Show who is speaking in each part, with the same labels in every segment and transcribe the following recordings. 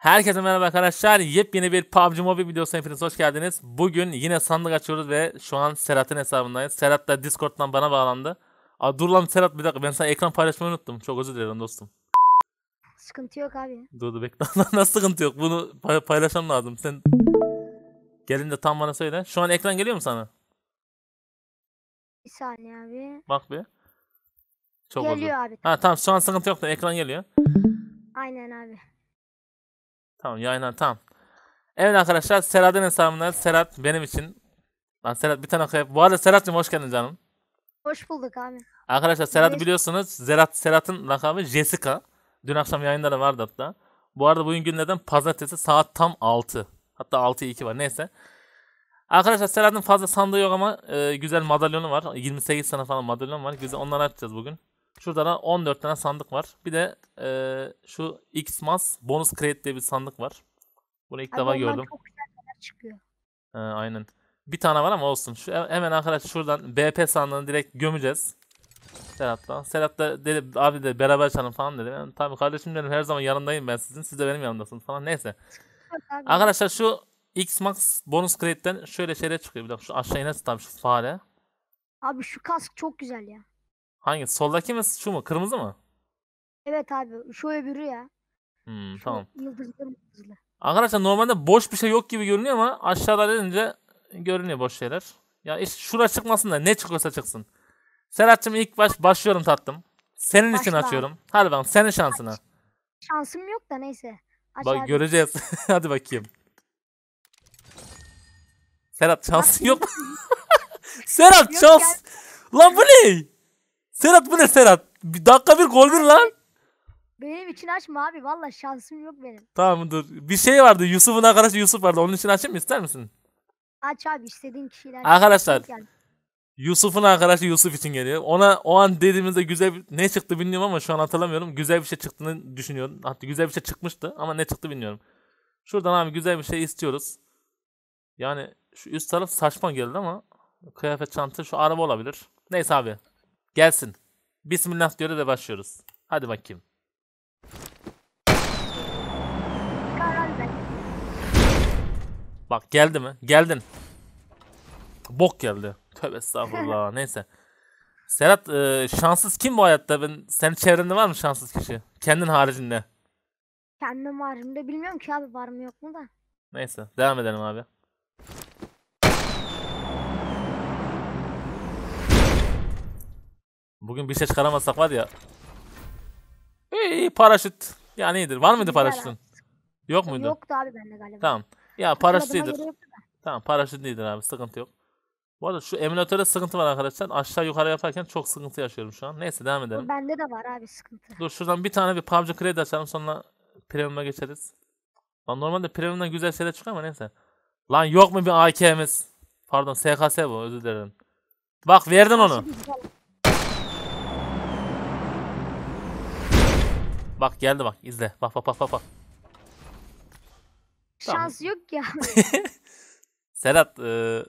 Speaker 1: Herkese merhaba arkadaşlar. Yepyeni bir PUBG Mobile videosu hepiniz hoş geldiniz. Bugün yine sandık açıyoruz ve şu an Serhat'ın hesabındayız. Serhat da Discord'dan bana bağlandı. Aa, dur lan Serhat bir dakika ben sana ekran paylaşmayı unuttum. Çok özür dilerim dostum.
Speaker 2: Sıkıntı yok abi.
Speaker 1: Dur dur bekle. Nasıl sıkıntı yok? Bunu pay paylaşmam lazım. Sen gelince tam bana söyle. Şu an ekran geliyor mu sana?
Speaker 2: Bir saniye abi.
Speaker 1: Bak bir. Çok geliyor oldu. abi. Ha tamam şu an sıkıntı yok da ekran geliyor.
Speaker 2: Aynen abi.
Speaker 1: Tamam yayınlan tamam. Evet arkadaşlar Serhat'ın hesabında Serhat benim için. Lan Serhat bir tane okuyup. Bu arada Serhat'cığım hoş geldin canım.
Speaker 2: Hoş bulduk abi.
Speaker 1: Arkadaşlar Serhat biliyorsunuz Serhat Serhat'ın lakabı Jessica. Dün akşam yayında da vardı hatta. Bu arada bugün günlerden pazartesi saat tam 6. Hatta 6'ya 2 var neyse. Arkadaşlar Serhat'ın fazla sandığı yok ama e, güzel madalyonu var. 28 sene falan madalyon var. Güzel onları açacağız bugün. Şurada da 14 tane sandık var. Bir de e, şu Xmas bonus crate diye bir sandık var. Bunu ilk Abi defa gördüm.
Speaker 2: Çok güzel çıkıyor.
Speaker 1: He, aynen. Bir tane var ama olsun. Şu, hemen arkadaş şuradan BP sandığını direkt gömeceğiz. Serhat'la. Serhat da dedi abi de beraber çalın falan dedi. Yani, tabii kardeşim dedim her zaman yanındayım ben sizin. Siz de benim yanımdasınız falan. Neyse. Arkadaşlar şu Xmax bonus crate'den şöyle şeyler çıkıyor. Bir dakika şu aşağı inerse tam şu fare.
Speaker 2: Abi şu kask çok güzel ya.
Speaker 1: Hangi? Soldaki mi? Şu mu? Kırmızı mı?
Speaker 2: Evet abi şu öbürü ya. Hmm, şu tamam. Yıldızlı
Speaker 1: Arkadaşlar normalde boş bir şey yok gibi görünüyor ama aşağıda denince görünüyor boş şeyler. Ya iş şura çıkmasın da ne çıkıyorsa çıksın. Serhat'cığım ilk baş başlıyorum tatlım. Senin Başla. için açıyorum. Hadi bakalım senin şansına. Aç.
Speaker 2: Şansım yok da neyse. Aç Bak abi. göreceğiz.
Speaker 1: Hadi bakayım. Serhat şansın yok.
Speaker 2: Serhat
Speaker 1: şans. Lan bu ne? Serhat bu ne Serhat? Bir dakika bir gol bir lan.
Speaker 2: Benim için açma abi valla şansım yok benim.
Speaker 1: Tamam dur. Bir şey vardı Yusuf'un arkadaşı Yusuf vardı onun için açayım mı ister misin?
Speaker 2: Aç abi istediğin kişiler. Arkadaşlar.
Speaker 1: Yusuf'un arkadaşı Yusuf için geliyor. Ona o an dediğimizde güzel bir, ne çıktı bilmiyorum ama şu an hatırlamıyorum. Güzel bir şey çıktığını düşünüyorum. Hatta güzel bir şey çıkmıştı ama ne çıktı bilmiyorum. Şuradan abi güzel bir şey istiyoruz. Yani şu üst taraf saçma geldi ama kıyafet çanta şu araba olabilir. Neyse abi. Gelsin. Bismillah diyor da başlıyoruz. Hadi bakayım. Bak geldi mi? Geldin. Bok geldi. Tövbe estağfurullah. Neyse. Serhat e, şanssız kim bu hayatta? Ben, senin çevrende var mı şanssız kişi? Kendin haricinde.
Speaker 2: Kendim harimde bilmiyorum ki abi var mı yok mu da.
Speaker 1: Neyse devam edelim abi. Bugün bir şey çıkaramazsak var ya. İyi, iyi paraşüt. Yani iyidir. Var mıydı paraşütün? Yok muydu? Yoktu
Speaker 2: abi bende galiba. Tamam.
Speaker 1: Ya paraşüt iyidir. Tamam paraşüt iyidir abi. Sıkıntı yok. Bu arada şu emülatörde sıkıntı var arkadaşlar. Aşağı yukarı yaparken çok sıkıntı yaşıyorum şu an. Neyse devam edelim.
Speaker 2: Bende de var abi sıkıntı.
Speaker 1: Dur şuradan bir tane bir PUBG kredi açalım sonra premium'a geçeriz. Lan normalde premium'dan güzel şeyler çıkıyor ama neyse. Lan yok mu bir AK'miz? Pardon SKS bu özür dilerim. Bak verdin onu. Bak geldi bak izle. Bak bak bak bak. bak.
Speaker 2: Şans tamam. yok ya.
Speaker 1: Serhat e,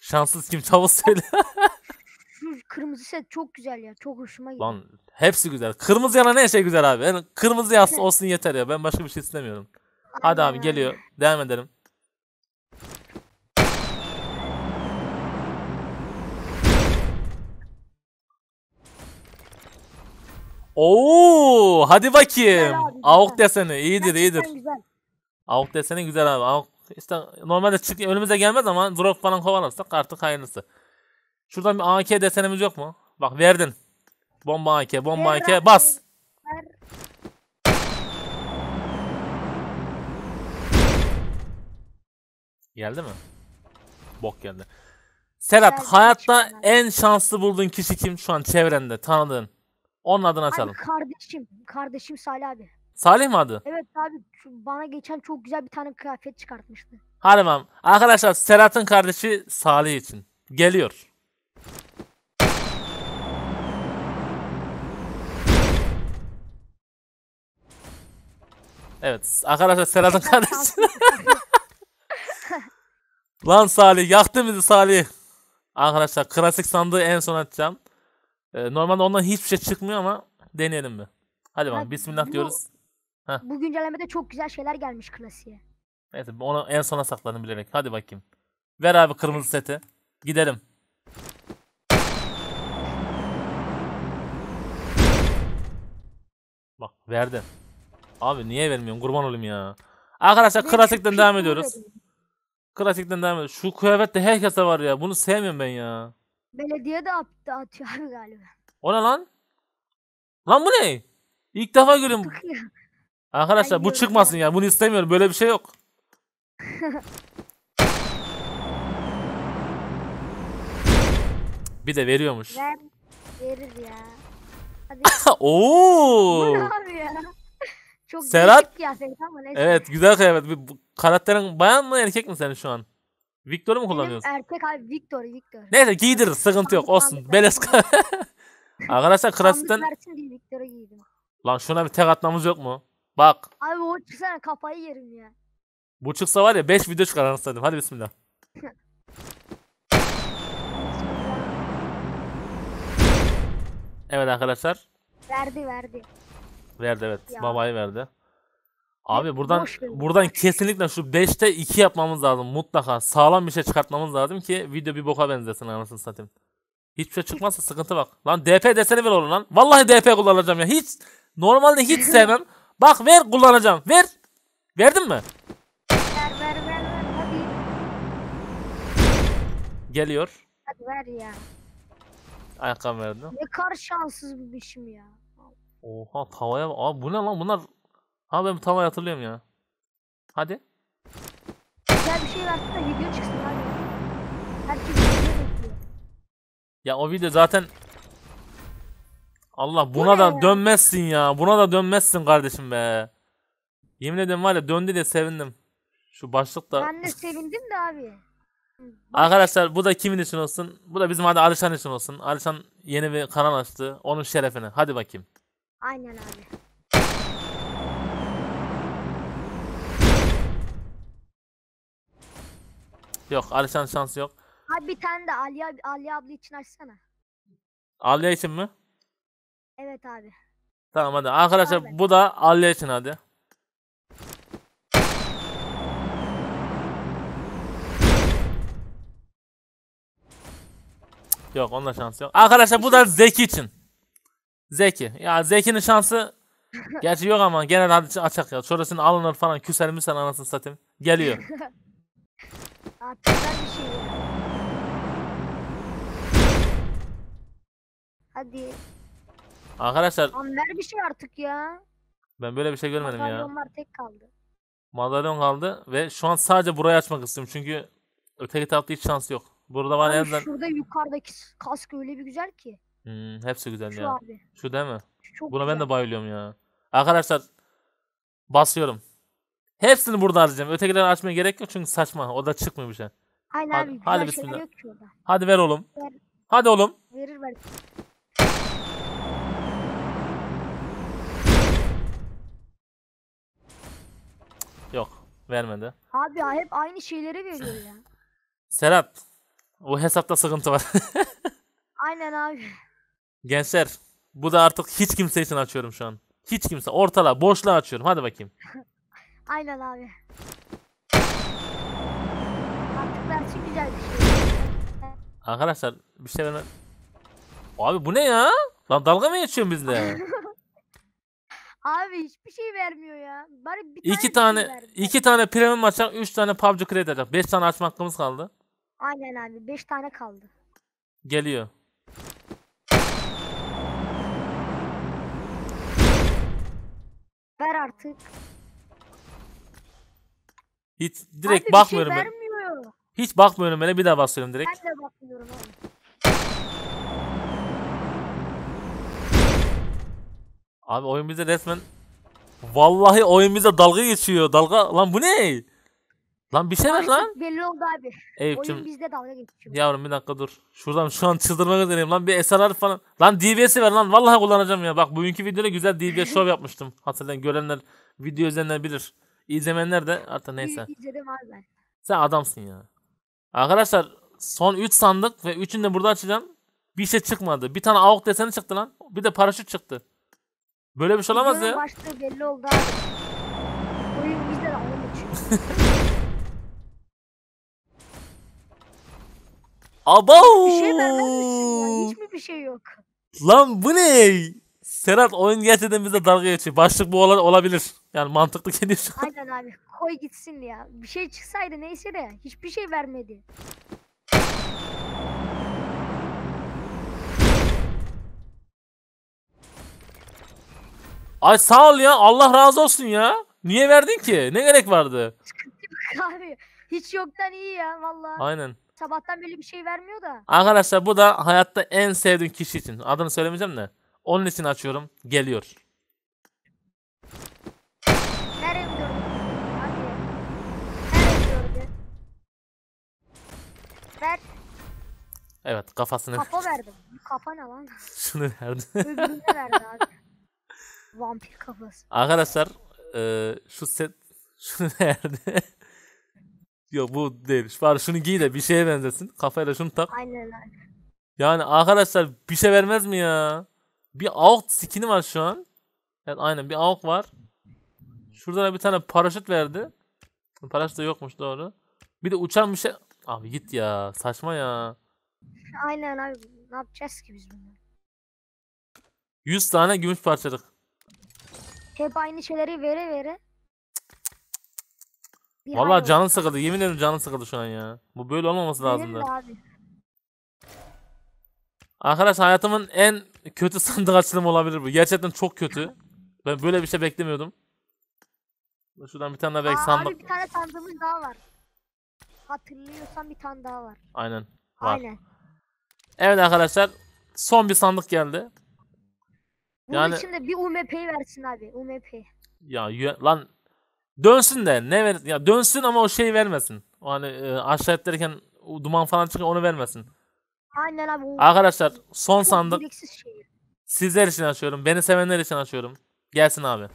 Speaker 1: şanssız kim tavus söyle.
Speaker 2: Şu kırmızı set çok güzel ya. Çok hoşuma gitti. Lan
Speaker 1: hepsi güzel. Kırmızı yana ne şey güzel abi. Yani kırmızı yaz olsun yeter ya. Ben başka bir şey istemiyorum. Hadi abi geliyor. Devam edelim. Oo, hadi bakayım. Güzel Avuk deseni iyidir, Gerçekten iyidir. Güzel. Avuk deseni güzel abi. Avuk işte normalde çık önümüze gelmez ama drop falan kovalarsak artık hayırlısı. Şuradan bir AK desenimiz yok mu? Bak verdin. Bomba AK, bomba AK. Bas. Geldi mi? Bok geldi. Serhat, hayatta en şanslı bulduğun kişi kim şu an çevrende, tanıdığın? Onun adını açalım. Abi
Speaker 2: kardeşim. Kardeşim Salih abi.
Speaker 1: Salih mi adı?
Speaker 2: Evet abi bana geçen çok güzel bir tane kıyafet çıkartmıştı.
Speaker 1: Harman. Arkadaşlar Serhat'ın kardeşi Salih için. Geliyor. Evet arkadaşlar Serhat'ın kardeşi. Lan Salih yaktı bizi Salih. Arkadaşlar klasik sandığı en son açacağım. Ee, normalde ondan hiçbir şey çıkmıyor ama deneyelim mi? Hadi bakalım. Bismillah diyoruz. Heh.
Speaker 2: Bu güncellemede çok güzel şeyler gelmiş klasiğe.
Speaker 1: Evet, onu en sona sakladım bilerek. Hadi bakayım. Ver abi kırmızı seti. Gidelim. Bak verdi. Abi niye vermiyorum kurban olayım ya. Arkadaşlar klasikten devam ediyoruz. Klasikten devam ediyoruz. Şu kıyafet de herkese var ya. Bunu sevmiyorum ben ya.
Speaker 2: Belediye de at- atıyor abi galiba.
Speaker 1: O ne lan? Lan bu ne? İlk defa görüyorum. Arkadaşlar Ay, bu çıkmasın ya. Bunu istemiyorum. Böyle bir şey yok. bir de veriyormuş.
Speaker 2: Ver, verir ya.
Speaker 1: Hadi. Oo! ya?
Speaker 2: Serhat. ama Evet
Speaker 1: güzel kıyafet. Karakterin bayan mı erkek mi senin şu an? Victor'u mu kullanıyorsun?
Speaker 2: Erkek abi Victor, Victor. Neyse giydir,
Speaker 1: sıkıntı yok. Olsun. Beles. Arkadaşlar klasikten... Lan şuna bir tek atmamız yok mu? Bak.
Speaker 2: Abi o çıksana kafayı yerim ya.
Speaker 1: Bu çıksa var ya 5 video çıkar anasını Hadi bismillah. evet arkadaşlar.
Speaker 2: Verdi verdi.
Speaker 1: Verdi evet. Ya. Babayı verdi. Abi buradan Boş buradan kesinlikle şu 5'te 2 yapmamız lazım mutlaka. Sağlam bir şey çıkartmamız lazım ki video bir boka benzesin anasını satayım. Hiçbir şey çıkmazsa sıkıntı bak. Lan DP desene ver oğlum lan. Vallahi DP kullanacağım ya. Hiç normalde hiç sevmem. Bak ver kullanacağım. Ver. Verdin mi? Ver ver ver ver hadi. Geliyor. Hadi ver ya. Ayakkabı verdim.
Speaker 2: Ne kadar şanssız bir biçim ya.
Speaker 1: Oha tavaya bak. Abi bu ne lan bunlar Abi ben bu tavayı hatırlıyorum ya. Hadi.
Speaker 2: Ya bir şey versin de video çıksın hadi. Herkes video
Speaker 1: bekliyor. Ya o video zaten... Allah buna da ya? dönmezsin ya. Buna da dönmezsin kardeşim be. Yemin ederim var ya döndü de sevindim. Şu başlık da... Ben
Speaker 2: de sevindim de abi.
Speaker 1: Arkadaşlar bu da kimin için olsun? Bu da bizim hadi Alişan için olsun. Alişan yeni bir kanal açtı. Onun şerefine. Hadi bakayım.
Speaker 2: Aynen abi.
Speaker 1: Yok Alişan şansı yok.
Speaker 2: Abi bir tane de Aliye, Aliye abla için açsana.
Speaker 1: Aliye için mi? Evet abi. Tamam hadi arkadaşlar abi. bu da Aliye için hadi. Yok onda şans yok. Arkadaşlar bu da Zeki için. Zeki. Ya Zeki'nin şansı gerçi yok ama genel hadi açak ya. Sonrasını alınır falan küser müsen anasını satayım. Geliyor.
Speaker 2: Attılar bir şey Hadi. Arkadaşlar Lan bir şey artık ya.
Speaker 1: ben böyle bir şey görmedim ya. Madalyonlar tek kaldı. Madalyon kaldı ve şu an sadece burayı açmak istiyorum çünkü öteki tarafta hiç şans yok. Burada var en şurada
Speaker 2: yukarıdaki kask öyle bir güzel ki.
Speaker 1: Hmm, hepsi güzel Şu ya. abi. Şu değil mi? Çok Buna ben de bayılıyorum ya. Arkadaşlar basıyorum. Hepsini burada harcayacağım. Ötekileri açmaya gerek yok çünkü saçma. O da çıkmıyor bir şey. Hayır abi. Hadi bismillah. Yok ki orada. Hadi ver oğlum. Ver. Hadi oğlum. Verir ver. Yok. Vermedi.
Speaker 2: Abi hep aynı şeyleri veriyor ya.
Speaker 1: Serap. O hesapta sıkıntı var.
Speaker 2: Aynen abi.
Speaker 1: Gençler. Bu da artık hiç kimse için açıyorum şu an. Hiç kimse. Ortala. Boşluğa açıyorum. Hadi bakayım.
Speaker 2: Aynen abi. Artık ben güzel bir şey.
Speaker 1: Arkadaşlar bir şey ben... Abi bu ne ya? Lan dalga mı geçiyorsun bizle?
Speaker 2: Abi hiçbir şey vermiyor ya. Bari bir
Speaker 1: tane iki tane, şey iki tane premium açacak, üç tane PUBG kredi açacak. Beş tane açma hakkımız kaldı.
Speaker 2: Aynen abi, beş tane kaldı. Geliyor. Ver artık.
Speaker 1: Hiç direkt Abi bakmıyorum. Bir şey Hiç bakmıyorum böyle bir daha basıyorum direkt.
Speaker 2: Ben de bakmıyorum
Speaker 1: Abi oyun bize resmen Vallahi oyun bize dalga geçiyor. Dalga lan bu ne? Lan bir şey ver lan.
Speaker 2: Belli oldu abi. Eyüp'cüm. Oyun bizde dalga geçiyor.
Speaker 1: Yavrum bir dakika dur. Şuradan şu an çıldırmak üzereyim lan bir SLR falan. Lan DBS'i ver lan. Vallahi kullanacağım ya. Bak bugünkü videoda güzel DBS show yapmıştım. Hatırlayan görenler, video izleyenler bilir. İzlemeyenler de artık neyse. Sen adamsın ya. Arkadaşlar son 3 sandık ve 3'ünü de burada açacağım. Bir şey çıkmadı. Bir tane avuk deseni çıktı lan. Bir de paraşüt çıktı. Böyle bir şey olamaz ya.
Speaker 2: Başlığı belli oldu abi. Oyun bizden
Speaker 1: Abo! Bir şey vermemişsin ya. Hiç
Speaker 2: mi bir şey yok?
Speaker 1: Lan bu ne? Serhat oyun gerçekten bize dalga geçiyor. Başlık bu olabilir. Yani mantıklı geliyor şu
Speaker 2: Aynen abi koy gitsin ya. Bir şey çıksaydı neyse de hiçbir şey vermedi.
Speaker 1: Ay sağ ol ya Allah razı olsun ya. Niye verdin ki? Ne gerek vardı?
Speaker 2: abi hiç yoktan iyi ya vallahi. Aynen. Sabahtan böyle bir şey vermiyor da.
Speaker 1: Arkadaşlar bu da hayatta en sevdiğim kişi için. Adını söylemeyeceğim de. Onun için açıyorum. Geliyor. Nereye gördün? Hadi. Nereye Ver. Evet kafasını Kafa
Speaker 2: verdim. Kafa ne lan?
Speaker 1: şunu verdim.
Speaker 2: Öbürüne verdi abi. Vampir kafası. Arkadaşlar
Speaker 1: e, şu set şunu verdi. Yok bu değilmiş. Bari şunu giy de bir şeye benzesin. Kafayla şunu tak.
Speaker 2: Aynen aynen.
Speaker 1: Yani arkadaşlar bir şey vermez mi ya? Bir AUK skin'i var şu an. Evet aynen bir AUK var. Şuradan bir tane paraşüt verdi. Paraşüt de yokmuş doğru. Bir de uçan bir şey... Abi git ya saçma ya.
Speaker 2: Aynen abi ne yapacağız ki biz bunu?
Speaker 1: 100 tane gümüş parçalık.
Speaker 2: Hep aynı şeyleri vere vere. Bir Vallahi canın
Speaker 1: sıkıldı. Yemin ederim canın sıkıldı şu an ya. Bu böyle olmaması lazımdı. da. Arkadaş hayatımın en kötü sandık açılımı olabilir bu. Gerçekten çok kötü. Ben böyle bir şey beklemiyordum. Şuradan bir tane daha belki Aa, sandık. Abi
Speaker 2: bir tane sandığımız daha var. Hatırlıyorsan bir tane daha var.
Speaker 1: Aynen. Var. Aynen. Evet arkadaşlar. Son bir sandık geldi.
Speaker 2: Bunun yani... için de bir UMP versin abi. UMP.
Speaker 1: Ya lan dönsün de ne ver ya dönsün ama o şeyi vermesin. O hani e, aşağı etlerken duman falan çıkıyor onu vermesin.
Speaker 2: Aynen abi. Arkadaşlar son çok sandık. Şey.
Speaker 1: Sizler için açıyorum. Beni sevenler için açıyorum. Gelsin abi.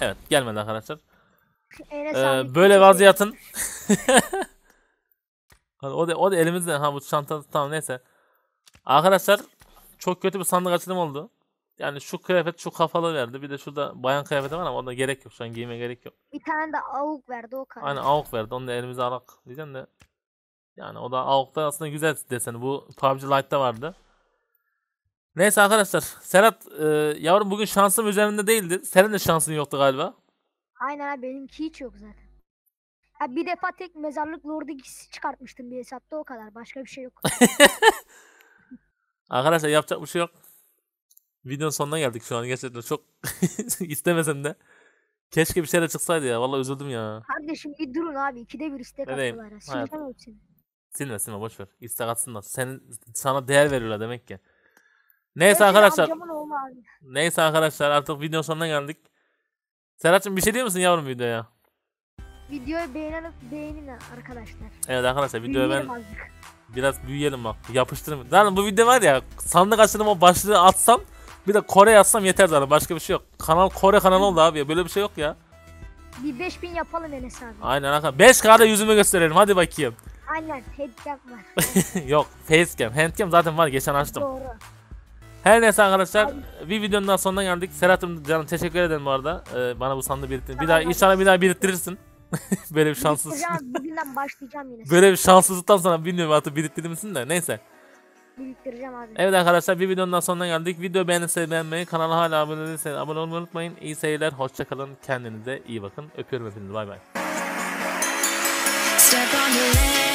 Speaker 1: Evet gelmedi arkadaşlar. Ee, böyle vaziyatın. o da, o da elimizde. Ha bu çanta tamam neyse. Arkadaşlar çok kötü bir sandık açılımı oldu yani şu kıyafet şu kafalı verdi. Bir de şurada bayan kıyafeti var ama ona gerek yok. Şu an giyime gerek yok.
Speaker 2: Bir tane de avuk verdi o kadar. Aynen avuk
Speaker 1: verdi. Onu da elimize alak diyeceğim de. Yani o da avukta aslında güzel deseni. Bu PUBG Lite'da vardı. Neyse arkadaşlar. Serhat e, yavrum bugün şansım üzerinde değildi. Senin de şansın yoktu galiba.
Speaker 2: Aynen abi benimki hiç yok zaten. Ya bir defa tek mezarlık lordu ikisi çıkartmıştım bir hesapta o kadar. Başka bir şey yok.
Speaker 1: arkadaşlar yapacak bir şey yok videonun sonuna geldik şu an gerçekten çok istemesem de. Keşke bir şeyler çıksaydı ya. Vallahi üzüldüm ya.
Speaker 2: Kardeşim bir durun abi. İkide bir istek Vereyim. attılar. Sileceğim hepsini.
Speaker 1: Silme silme boş ver. İstek atsınlar. Sen, sana değer veriyorlar demek ki. Neyse evet, arkadaşlar. Neyse arkadaşlar artık videonun sonuna geldik. Serhat'cığım bir şey diyor musun yavrum videoya?
Speaker 2: Videoyu beğenin, beğenin arkadaşlar. Evet arkadaşlar videoyu ben... Azıcık.
Speaker 1: Biraz büyüyelim bak. Yapıştırın. Lan bu video var ya sandık o başlığı atsam bir de Kore yazsam yeter zaten başka bir şey yok. Kanal Kore kanalı oldu abi ya böyle bir şey yok ya.
Speaker 2: Bir 5000 yapalım Enes abi.
Speaker 1: Aynen arkadaşlar. 5K'da yüzümü gösterelim hadi bakayım.
Speaker 2: Aynen headcam var.
Speaker 1: yok facecam handcam zaten var geçen açtım. Doğru. Her neyse arkadaşlar Abi. bir videonun daha sonuna geldik. Serhat'ım canım teşekkür ederim bu arada. Ee, bana bu sandığı biriktirdin. Bir daha inşallah bir daha biriktirirsin. Böyle bir şanssız.
Speaker 2: Bugünden başlayacağım yine. Böyle bir şanssızlıktan
Speaker 1: sonra bilmiyorum artık biriktirdi misin de neyse
Speaker 2: biriktireceğim abi. Evet
Speaker 1: arkadaşlar bir videonun sonuna geldik. Video beğenirseniz beğenmeyi, kanala hala abone değilseniz abone olmayı unutmayın. İyi seyirler, hoşçakalın, kendinize iyi bakın. Öpüyorum hepinizi, bay bay.
Speaker 2: Step on your head.